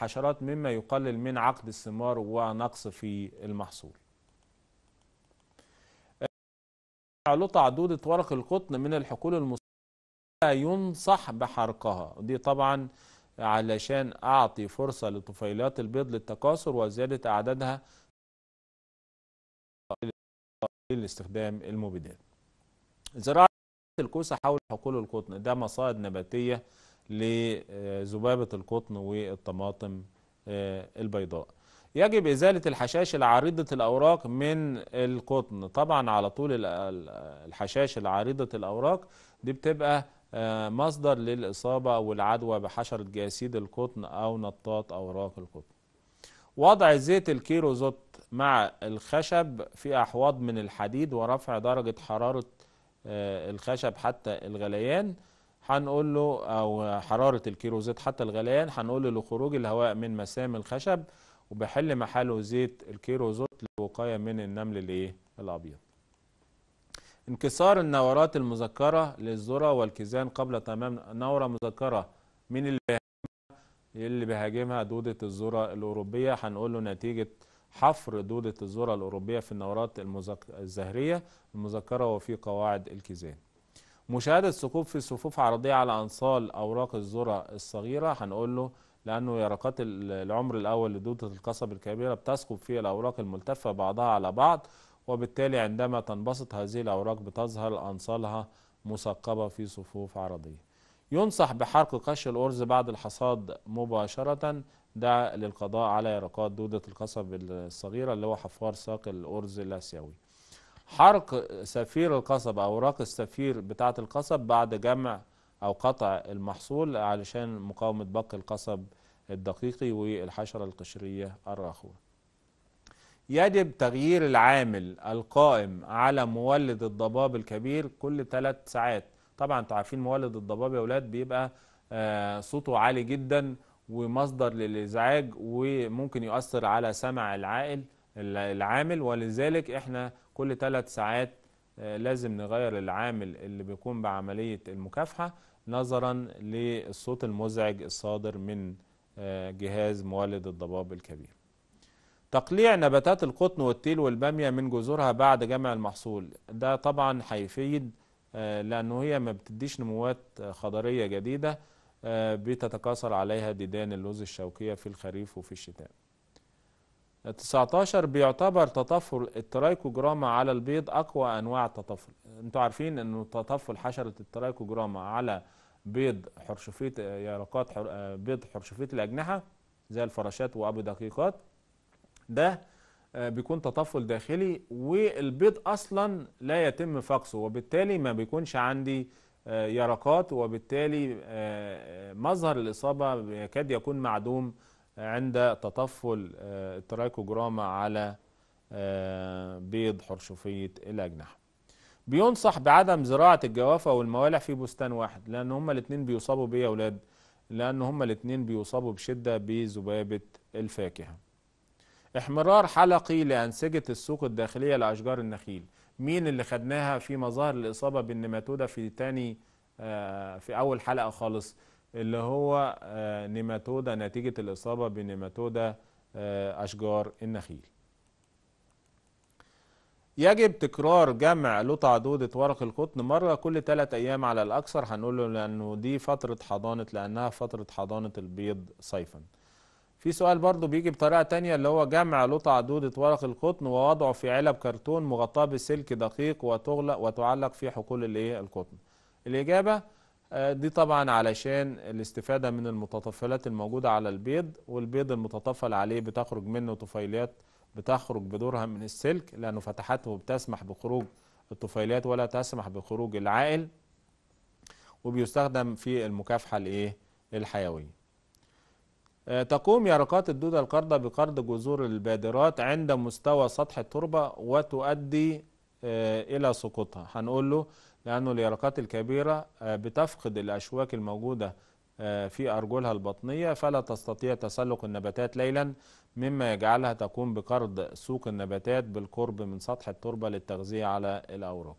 حشرات مما يقلل من عقد الثمار ونقص في المحصول آه، لقطة عدودة ورق القطن من الحقول المصرية ينصح بحرقها دي طبعا علشان أعطي فرصة لطفيلات البيض للتكاثر وزيادة أعدادها لاستخدام المبيدات زراعة الكوسة حول حقول القطن ده مصائد نباتية لذبابة القطن والطماطم آه، البيضاء يجب إزالة الحشاش العريضة الأوراق من القطن طبعا على طول الحشاش العريضة الأوراق دي بتبقى آه، مصدر للإصابة أو العدوى بحشرة جاسيد القطن أو نطاط أوراق القطن وضع زيت الكيروزوت مع الخشب في أحواض من الحديد ورفع درجة حرارة آه، الخشب حتى الغليان هنقول له أو حرارة الكيروزيت حتى الغليان هنقول له لخروج الهواء من مسام الخشب وبحل محله زيت الكيروزوت للوقاية من النمل الإيه الأبيض انكسار النورات المذكرة للذرة والكيزان قبل تمام نورة مذكرة مين اللي بيهاجمها اللي بيهاجمها دودة الذرة الأوروبية هنقول له نتيجة حفر دودة الذرة الأوروبية في النورات المزك... الزهرية المذكرة وفي قواعد الكيزان مشاهدة ثقوب في صفوف عرضية على أنصال أوراق الذرة الصغيرة هنقول له لأنه يرقات العمر الأول لدودة القصب الكبيرة بتثقب في الأوراق الملتفة بعضها على بعض وبالتالي عندما تنبسط هذه الأوراق بتظهر أنصالها مثقبة في صفوف عرضية ينصح بحرق قش الأرز بعد الحصاد مباشرة ده للقضاء على يرقات دودة القصب الصغيرة اللي هو حفار ساق الأرز الآسيوي حرق سفير القصب أوراق السفير بتاعة القصب بعد جمع أو قطع المحصول علشان مقاومة بق القصب الدقيقي والحشرة القشرية الراخوة يجب تغيير العامل القائم على مولد الضباب الكبير كل ثلاث ساعات طبعا انتوا عارفين مولد الضباب يا اولاد بيبقى آه، صوته عالي جدا ومصدر للازعاج وممكن يؤثر على سمع العائل العامل ولذلك احنا كل ثلاث ساعات آه، لازم نغير العامل اللي بيقوم بعملية المكافحة نظرا للصوت المزعج الصادر من آه، جهاز مولد الضباب الكبير تقليع نباتات القطن والتيل والبامية من جذورها بعد جمع المحصول ده طبعا هيفيد آه، لأنه هي ما بتديش نموات آه، خضرية جديدة آه، بتتكاثر عليها ديدان اللوز الشوكية في الخريف وفي الشتاء 19 بيعتبر تطفل الترايكوجراما على البيض أقوى أنواع التطفل أنتوا عارفين أنه تطفل حشرة الترايكوجراما على بيض حرشفيت يرقات حر... بيض حرشفيت الأجنحة زي الفراشات وأبو دقيقات ده آه، بيكون تطفل داخلي والبيض اصلا لا يتم فقسه وبالتالي ما بيكونش عندي آه، يرقات وبالتالي آه، مظهر الاصابه يكاد يكون معدوم عند تطفل الترايكوجراما على بيض حرشفيه الاجنحه. بينصح بعدم زراعه الجوافه والموالح في بستان واحد لان هما الاثنين بيصابوا بيه يا اولاد لان هما الاثنين بيصابوا بشده بذبابه الفاكهه. احمرار حلقي لأنسجة السوق الداخلية لأشجار النخيل مين اللي خدناها في مظاهر الإصابة بالنيماتودا في تاني آه، في أول حلقة خالص اللي هو آه، نيماتودا نتيجة الإصابة بنيماتودا آه، أشجار النخيل يجب تكرار جمع لطع دودة ورق القطن مرة كل 3 أيام على الأكثر هنقول لأنه دي فترة حضانة لأنها فترة حضانة البيض صيفاً في سؤال برضو بيجي بطريقة تانية اللي هو جمع لطع دوده ورق القطن ووضعه في علب كرتون مغطاة بسلك دقيق وتغلق وتعلق في حقول الايه القطن الإجابة آه، دي طبعا علشان الاستفادة من المتطفلات الموجودة على البيض والبيض المتطفل عليه بتخرج منه طفيليات بتخرج بدورها من السلك لأنه فتحته بتسمح بخروج الطفيليات ولا تسمح بخروج العائل وبيستخدم في المكافحة الايه الحيوية آه، تقوم يرقات الدودة القرضة بقرض جذور البادرات عند مستوى سطح التربة وتؤدي آه، إلى سقوطها هنقول له لأنه اليرقات الكبيرة آه، بتفقد الأشواك الموجودة في أرجلها البطنية فلا تستطيع تسلق النباتات ليلا مما يجعلها تقوم بقرض سوق النباتات بالقرب من سطح التربة للتغذية على الأوراق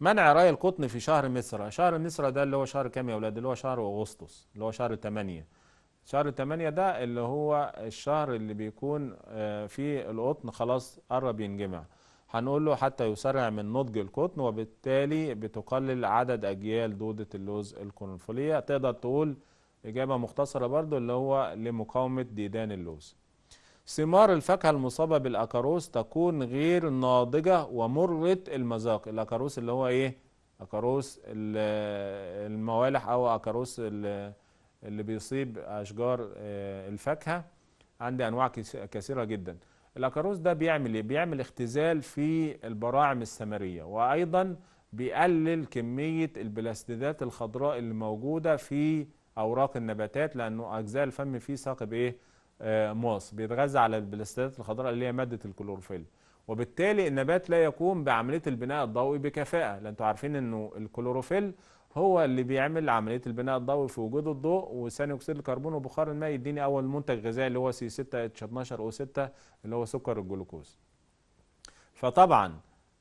منع راي القطن في شهر مصر شهر مصر ده اللي هو شهر كام يا ولاد اللي هو شهر أغسطس اللي هو شهر 8 شهر 8 ده اللي هو الشهر اللي بيكون آه، فيه القطن خلاص قرب ينجمع هنقول له حتى يسرع من نضج القطن وبالتالي بتقلل عدد أجيال دودة اللوز القرنفلية تقدر تقول إجابة مختصرة برضو اللي هو لمقاومة ديدان اللوز ثمار الفاكهة المصابة بالأكاروس تكون غير ناضجة ومرة المذاق الأكاروس اللي هو إيه؟ أكاروس الموالح أو أكاروس اللي اللي بيصيب اشجار آه، الفاكهه عندي انواع كثيره جدا الاكاروس ده بيعمل ايه بيعمل اختزال في البراعم الثمريه وايضا بيقلل كميه البلاستيدات الخضراء اللي موجوده في اوراق النباتات لانه اجزاء الفم فيه ثاقب ايه آه ماص بيتغذى على البلاستيدات الخضراء اللي هي ماده الكلوروفيل وبالتالي النبات لا يقوم بعمليه البناء الضوئي بكفاءه لانتوا عارفين انه الكلوروفيل هو اللي بيعمل عمليه البناء الضوئي في وجود الضوء وثاني اكسيد الكربون وبخار الماء يديني اول منتج غذائي اللي هو سي 6 اتش 12 او 6 اللي هو سكر الجلوكوز فطبعا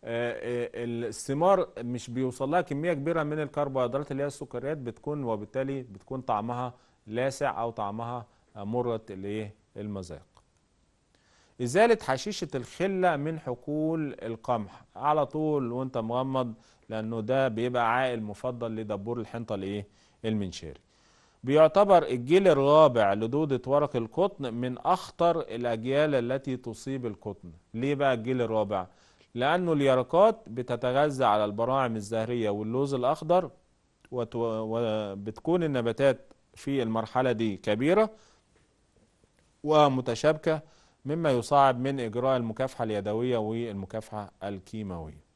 آه، آه، الثمار مش بيوصل لها كميه كبيره من الكربوهيدرات اللي هي السكريات بتكون وبالتالي بتكون طعمها لاسع او طعمها مرة الايه المذاق إزالة حشيشة الخلة من حقول القمح على طول وانت مغمض لأنه ده بيبقى عائل مفضل لدبور الحنطة الإيه؟ المنشاري بيعتبر الجيل الرابع لدودة ورق القطن من أخطر الأجيال التي تصيب القطن ليه بقى الجيل الرابع؟ لأنه اليرقات بتتغذى على البراعم الزهرية واللوز الأخضر وبتكون النباتات في المرحلة دي كبيرة ومتشابكة مما يصعب من إجراء المكافحة اليدوية والمكافحة الكيماوية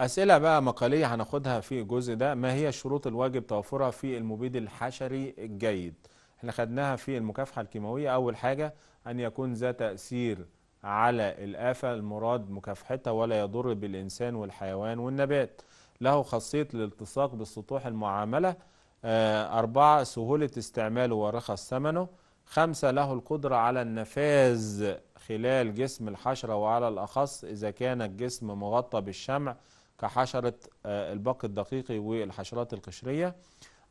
أسئلة بقى مقالية هناخدها في الجزء ده ما هي الشروط الواجب توفرها في المبيد الحشري الجيد احنا خدناها في المكافحة الكيماوية أول حاجة أن يكون ذا تأثير على الآفة المراد مكافحتها ولا يضر بالإنسان والحيوان والنبات له خاصية الالتصاق بالسطوح المعاملة آه، أربعة سهولة استعماله ورخص ثمنه خمسة له القدرة على النفاذ خلال جسم الحشرة وعلى الأخص إذا كان الجسم مغطى بالشمع كحشرة آه، البق الدقيقي والحشرات القشرية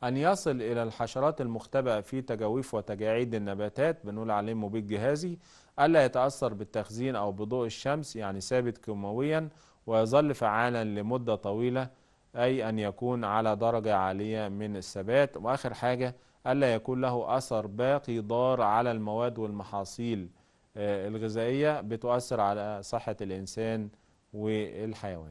أن يصل إلى الحشرات المختبئة في تجاويف وتجاعيد النباتات بنقول عليه مبيد جهازي ألا يتأثر بالتخزين أو بضوء الشمس يعني ثابت كيماويا ويظل فعالا لمدة طويلة أي أن يكون على درجة عالية من الثبات وآخر حاجة ألا يكون له أثر باقي ضار على المواد والمحاصيل آه، الغذائية بتؤثر على صحة الإنسان والحيوان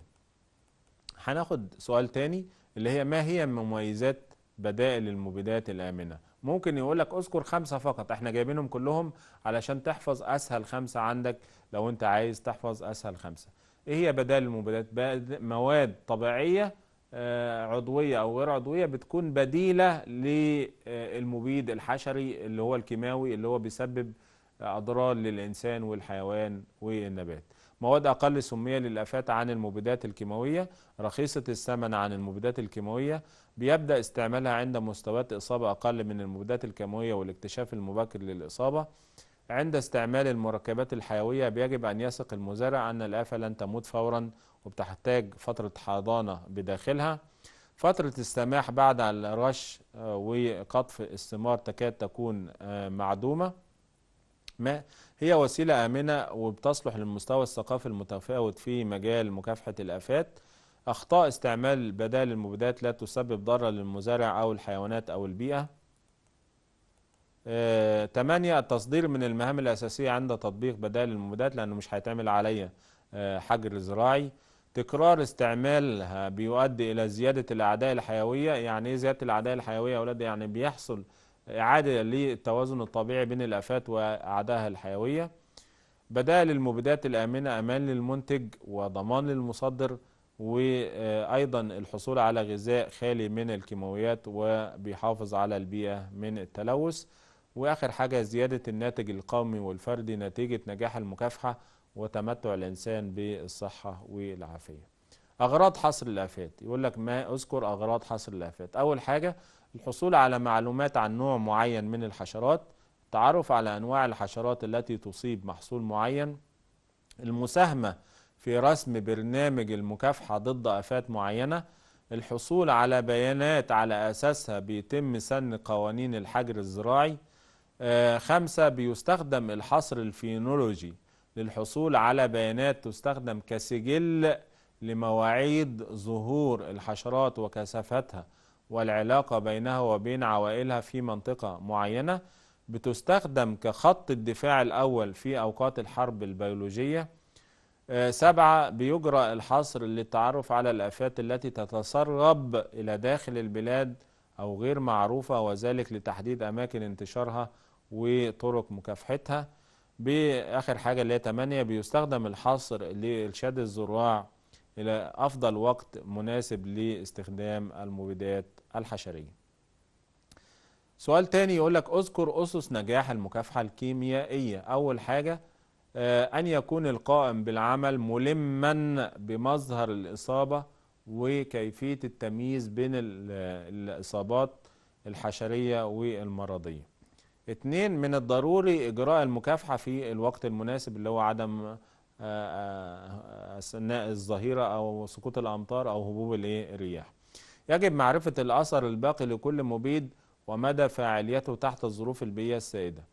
هناخد سؤال تاني اللي هي ما هي مميزات بدائل المبيدات الآمنة ممكن يقولك اذكر خمسة فقط احنا جايبينهم كلهم علشان تحفظ أسهل خمسة عندك لو انت عايز تحفظ أسهل خمسة ايه هي بدائل المبيدات مواد طبيعية آه، عضوية أو غير عضوية بتكون بديلة للمبيد الحشري اللي هو الكيماوي اللي هو بيسبب أضرار للإنسان والحيوان والنبات مواد أقل سمية للآفات عن المبيدات الكيماوية رخيصة الثمن عن المبيدات الكيماوية بيبدأ استعمالها عند مستويات إصابة أقل من المبيدات الكيماوية والاكتشاف المبكر للإصابة عند استعمال المركبات الحيوية بيجب أن يثق المزارع أن الآفة لن تموت فورا وبتحتاج فترة حضانة بداخلها فترة السماح بعد الرش آه، وقطف الثمار تكاد تكون آه، معدومة ما هي وسيلة آمنة وبتصلح للمستوى الثقافي المتفاوت في مجال مكافحة الآفات أخطاء استعمال بدائل المبيدات لا تسبب ضرر للمزارع أو الحيوانات أو البيئة آه، تمانية التصدير من المهام الأساسية عند تطبيق بدائل المبيدات لأنه مش هيتعمل عليا حجر زراعي تكرار استعمالها بيؤدي إلى زيادة الأعداء الحيوية يعني إيه زيادة الأعداء الحيوية يا أولاد يعني بيحصل إعادة للتوازن الطبيعي بين الآفات وأعدائها الحيوية بدائل المبيدات الآمنة أمان للمنتج وضمان للمصدر وأيضا الحصول على غذاء خالي من الكيماويات وبيحافظ على البيئة من التلوث وآخر حاجة زيادة الناتج القومي والفردي نتيجة نجاح المكافحة وتمتع الإنسان بالصحة والعافية أغراض حصر الآفات يقول لك ما أذكر أغراض حصر الآفات أول حاجة الحصول على معلومات عن نوع معين من الحشرات التعرف على أنواع الحشرات التي تصيب محصول معين المساهمة في رسم برنامج المكافحة ضد آفات معينة الحصول على بيانات على أساسها بيتم سن قوانين الحجر الزراعي آه، خمسة بيستخدم الحصر الفينولوجي للحصول على بيانات تستخدم كسجل لمواعيد ظهور الحشرات وكثافتها والعلاقة بينها وبين عوائلها في منطقة معينة بتستخدم كخط الدفاع الأول في أوقات الحرب البيولوجية آه، سبعة بيجرى الحصر للتعرف على الآفات التي تتسرب إلى داخل البلاد أو غير معروفة وذلك لتحديد أماكن انتشارها وطرق مكافحتها باخر حاجه اللي هي 8 بيستخدم الحصر لارشاد الزراع الى افضل وقت مناسب لاستخدام المبيدات الحشريه سؤال تاني يقول لك اذكر اسس نجاح المكافحه الكيميائيه اول حاجه آه، ان يكون القائم بالعمل ملما بمظهر الاصابه وكيفيه التمييز بين الاصابات الحشريه والمرضيه اتنين من الضروري إجراء المكافحة في الوقت المناسب اللي هو عدم آه، آه، آه، أثناء الظهيرة أو سقوط الأمطار أو هبوب الرياح يجب معرفة الأثر الباقي لكل مبيد ومدى فاعليته تحت الظروف البيئية السائدة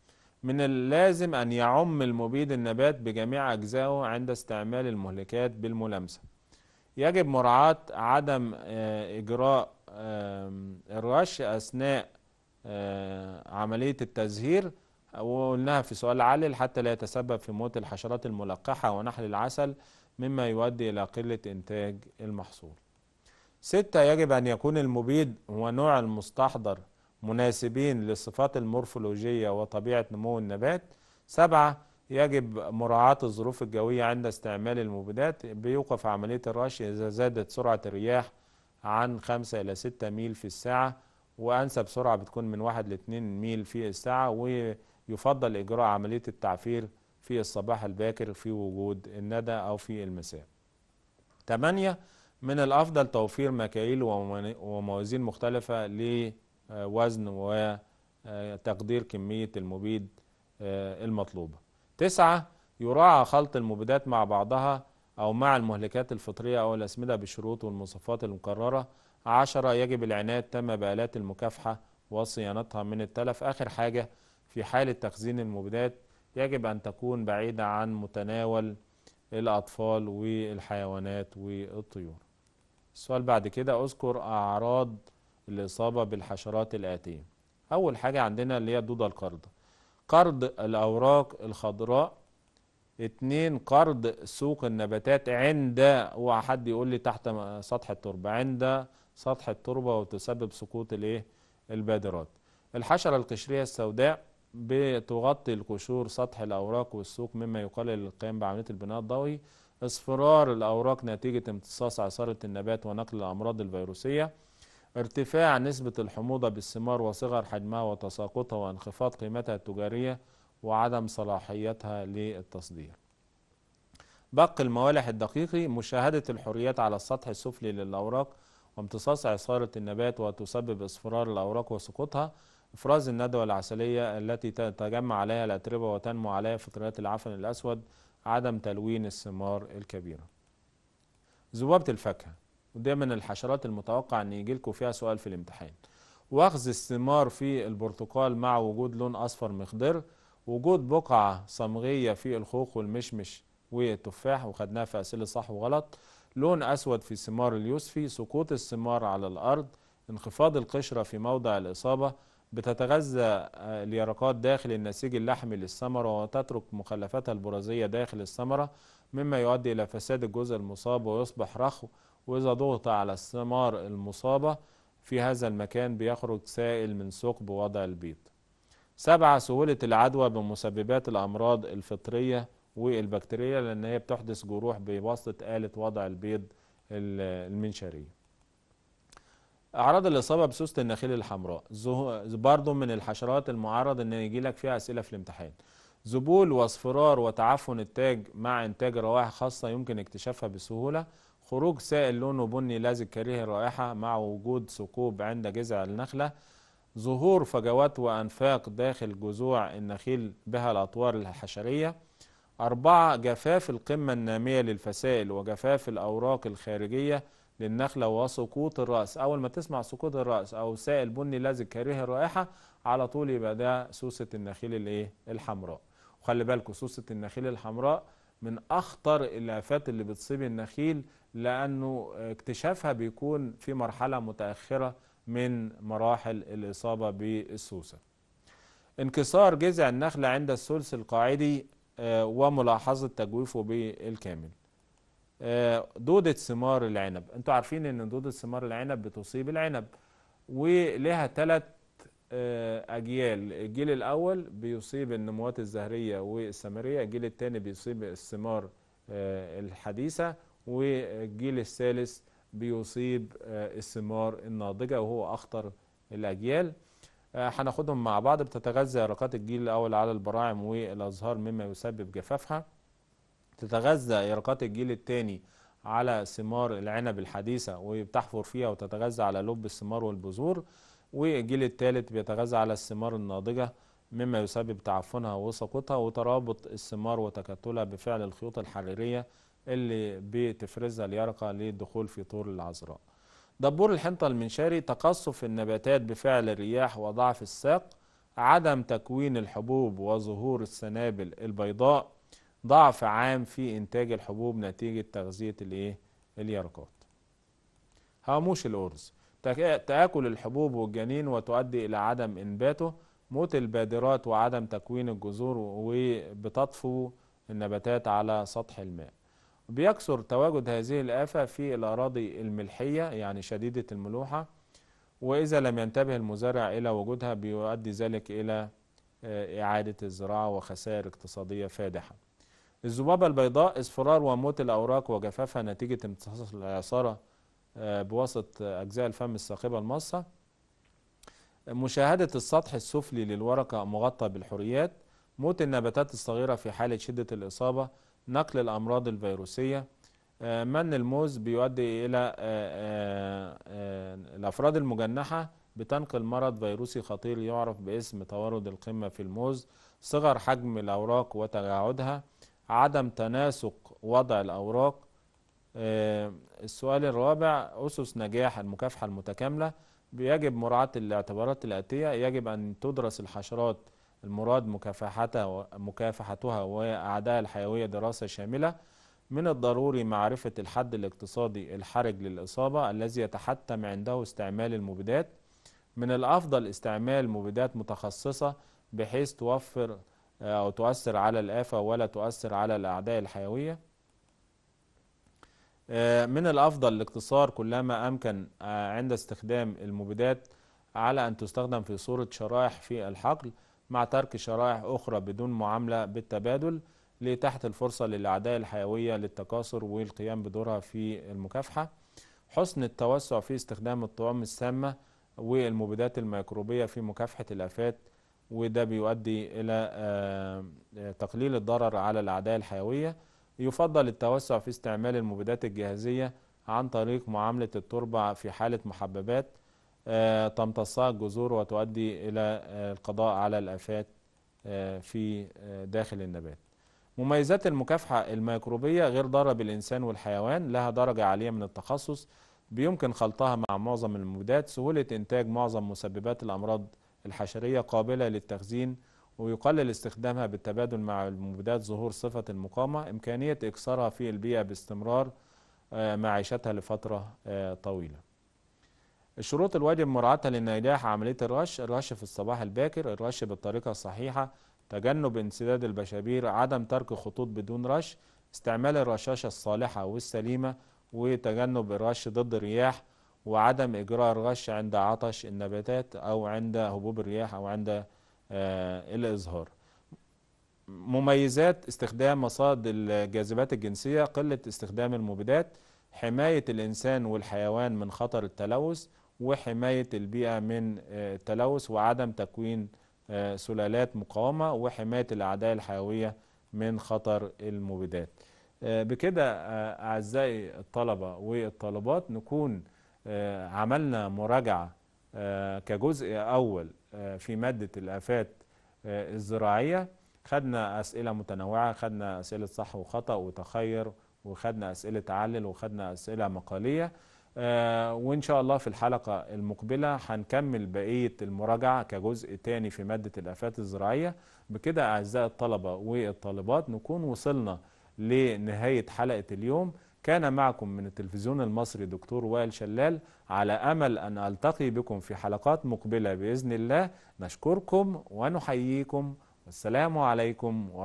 من اللازم أن يعم المبيد النبات بجميع أجزائه عند استعمال المهلكات بالملامسة يجب مراعاة عدم إجراء الرش أثناء آه، عملية التزهير وقلناها في سؤال علل حتى لا يتسبب في موت الحشرات الملقحة ونحل العسل مما يؤدي إلى قلة إنتاج المحصول ستة يجب أن يكون المبيد ونوع المستحضر مناسبين للصفات المورفولوجية وطبيعة نمو النبات سبعة يجب مراعاة الظروف الجوية عند استعمال المبيدات بيوقف عملية الرش إذا زادت سرعة الرياح عن خمسة إلى ستة ميل في الساعة وأنسب سرعة بتكون من 1 ل 2 ميل في الساعة ويفضل إجراء عملية التعفير في الصباح الباكر في وجود الندى أو في المساء 8 من الأفضل توفير مكاييل وموازين مختلفة لوزن وتقدير كمية المبيد آه، المطلوبة تسعة يراعى خلط المبيدات مع بعضها أو مع المهلكات الفطرية أو الأسمدة بالشروط والمواصفات المقررة عشرة يجب العناية التامة بآلات المكافحة وصيانتها من التلف آخر حاجة في حالة تخزين المبيدات يجب أن تكون بعيدة عن متناول الأطفال والحيوانات والطيور السؤال بعد كده أذكر أعراض الإصابة بالحشرات الآتية أول حاجة عندنا اللي هي الدودة القرض قرض الأوراق الخضراء اتنين قرض سوق النباتات عند وحد حد يقول لي تحت سطح التربة عند سطح التربة وتسبب سقوط الايه البادرات الحشرة القشرية السوداء بتغطي القشور سطح الأوراق والسوق مما يقلل القيام بعملية البناء الضوئي اصفرار الأوراق نتيجة امتصاص عصارة النبات ونقل الأمراض الفيروسية ارتفاع نسبة الحموضة بالثمار وصغر حجمها وتساقطها وانخفاض قيمتها التجارية وعدم صلاحيتها للتصدير بق الموالح الدقيقي مشاهدة الحريات على السطح السفلي للأوراق وامتصاص عصارة النبات وتسبب اصفرار الأوراق وسقوطها إفراز الندوة العسلية التي تتجمع عليها الأتربة وتنمو عليها فطريات العفن الأسود عدم تلوين الثمار الكبيرة ذبابة الفاكهة ودي من الحشرات المتوقع أن يجي لكم فيها سؤال في الامتحان وأخذ الثمار في البرتقال مع وجود لون أصفر مخضر وجود بقعة صمغية في الخوخ والمشمش والتفاح وخدناها في أسئلة صح وغلط لون أسود في ثمار اليوسفي سقوط الثمار على الأرض انخفاض القشرة في موضع الإصابة بتتغذى آه، اليرقات داخل النسيج اللحمي للثمرة وتترك مخلفاتها البرازية داخل الثمرة مما يؤدي إلى فساد الجزء المصاب ويصبح رخو وإذا ضغط على الثمار المصابة في هذا المكان بيخرج سائل من ثقب وضع البيض سبعة سهولة العدوى بمسببات الأمراض الفطرية والبكتيريا لان هي بتحدث جروح بواسطه آلة وضع البيض المنشاريه اعراض الاصابه بسوسه النخيل الحمراء برضه من الحشرات المعرض ان يجي لك فيها اسئله في الامتحان ذبول واصفرار وتعفن التاج مع انتاج روائح خاصه يمكن اكتشافها بسهوله خروج سائل لونه بني لازق كريه الرائحه مع وجود ثقوب عند جذع النخله ظهور فجوات وانفاق داخل جذوع النخيل بها الاطوار الحشريه أربعة جفاف القمة النامية للفسائل وجفاف الأوراق الخارجية للنخلة وسقوط الرأس أول ما تسمع سقوط الرأس أو سائل بني لزج كريه الرائحة على طول يبقى ده سوسة النخيل الايه الحمراء وخلي بالكم سوسة النخيل الحمراء من أخطر الآفات اللي بتصيب النخيل لأنه اكتشافها بيكون في مرحلة متأخرة من مراحل الإصابة بالسوسة انكسار جذع النخلة عند الثلث القاعدي آه، وملاحظة تجويفه بالكامل آه، دودة ثمار العنب انتوا عارفين ان دودة ثمار العنب بتصيب العنب ولها ثلاث آه، أجيال الجيل الأول بيصيب النموات الزهرية والثمرية الجيل الثاني بيصيب الثمار الحديثة والجيل الثالث بيصيب الثمار الناضجة وهو أخطر الأجيال آه، هناخدهم مع بعض بتتغذى يرقات الجيل الأول على البراعم والأزهار مما يسبب جفافها تتغذى يرقات الجيل الثاني على ثمار العنب الحديثة وبتحفر فيها وتتغذى على لب الثمار والبذور والجيل الثالث بيتغذى على الثمار الناضجة مما يسبب تعفنها وسقوطها وترابط الثمار وتكتلها بفعل الخيوط الحريرية اللي بتفرزها اليرقة للدخول في طور العذراء دبور الحنطة المنشاري تقصف النباتات بفعل الرياح وضعف الساق عدم تكوين الحبوب وظهور السنابل البيضاء ضعف عام في إنتاج الحبوب نتيجة تغذية الإيه؟ اليرقات هاموش الأرز تآكل الحبوب والجنين وتؤدي إلى عدم إنباته موت البادرات وعدم تكوين الجذور وبتطفو النباتات على سطح الماء بيكثر تواجد هذه الآفة في الأراضي الملحية يعني شديدة الملوحة وإذا لم ينتبه المزارع إلى وجودها بيؤدي ذلك إلى آه، إعادة الزراعة وخسائر اقتصادية فادحة الذبابة البيضاء اصفرار وموت الأوراق وجفافها نتيجة امتصاص العصارة آه، بواسطة أجزاء الفم الساقبة المصة مشاهدة السطح السفلي للورقة مغطى بالحريات موت النباتات الصغيرة في حالة شدة الإصابة نقل الأمراض الفيروسية آه، من الموز بيؤدي إلى آه، آه، الأفراد المجنحة بتنقل مرض فيروسي خطير يعرف باسم توارد القمة في الموز صغر حجم الأوراق وتجاعدها عدم تناسق وضع الأوراق السؤال الرابع أسس نجاح المكافحة المتكاملة يجب مراعاة الاعتبارات الآتية يجب أن تدرس الحشرات المراد مكافحتها مكافحتها وأعداء الحيوية دراسة شاملة من الضروري معرفة الحد الاقتصادي الحرج للإصابة الذي يتحتم عنده استعمال المبيدات من الأفضل استعمال مبيدات متخصصة بحيث توفر آه، أو تؤثر على الآفة ولا تؤثر على الأعداء الحيوية آه، من الأفضل الاقتصار كلما أمكن آه، عند استخدام المبيدات على أن تستخدم في صورة شرائح في الحقل مع ترك شرائح أخرى بدون معاملة بالتبادل لتحت الفرصة للأعداء الحيوية للتكاثر والقيام بدورها في المكافحة حسن التوسع في استخدام الطعام السامة والمبيدات الميكروبية في مكافحة الآفات وده بيؤدي إلى آه، آه، تقليل الضرر على الأعداء الحيوية يفضل التوسع في استعمال المبيدات الجهازية عن طريق معاملة التربة في حالة محببات آه، تمتصها الجذور وتؤدي إلى آه، القضاء على الآفات آه، في داخل النبات مميزات المكافحة الميكروبية غير ضارة بالإنسان والحيوان لها درجة عالية من التخصص بيمكن خلطها مع معظم المبيدات سهولة إنتاج معظم مسببات الأمراض الحشرية قابلة للتخزين ويقلل استخدامها بالتبادل مع المبيدات ظهور صفة المقاومة إمكانية إكسارها في البيئة باستمرار معيشتها لفترة طويلة الشروط الواجب مراعاتها للنجاح عملية الرش الرش في الصباح الباكر الرش بالطريقة الصحيحة تجنب انسداد البشابير عدم ترك خطوط بدون رش استعمال الرشاشة الصالحة والسليمة وتجنب الرش ضد الرياح وعدم إجراء الرش عند عطش النباتات أو عند هبوب الرياح أو عند آه، الإزهار مميزات استخدام مصاد الجاذبات الجنسية قلة استخدام المبيدات حماية الإنسان والحيوان من خطر التلوث وحماية البيئة من التلوث آه، وعدم تكوين آه، سلالات مقاومة وحماية الأعداء الحيوية من خطر المبيدات آه، بكده أعزائي الطلبة والطالبات نكون عملنا مراجعة كجزء أول في مادة الآفات الزراعية خدنا أسئلة متنوعة خدنا أسئلة صح وخطأ وتخير وخدنا أسئلة علل وخدنا أسئلة مقالية آه، وإن شاء الله في الحلقة المقبلة هنكمل بقية المراجعة كجزء تاني في مادة الآفات الزراعية بكده أعزائي الطلبة والطالبات نكون وصلنا لنهاية حلقة اليوم كان معكم من التلفزيون المصري دكتور وائل شلال على أمل أن ألتقي بكم في حلقات مقبلة بإذن الله نشكركم ونحييكم والسلام عليكم ورحمة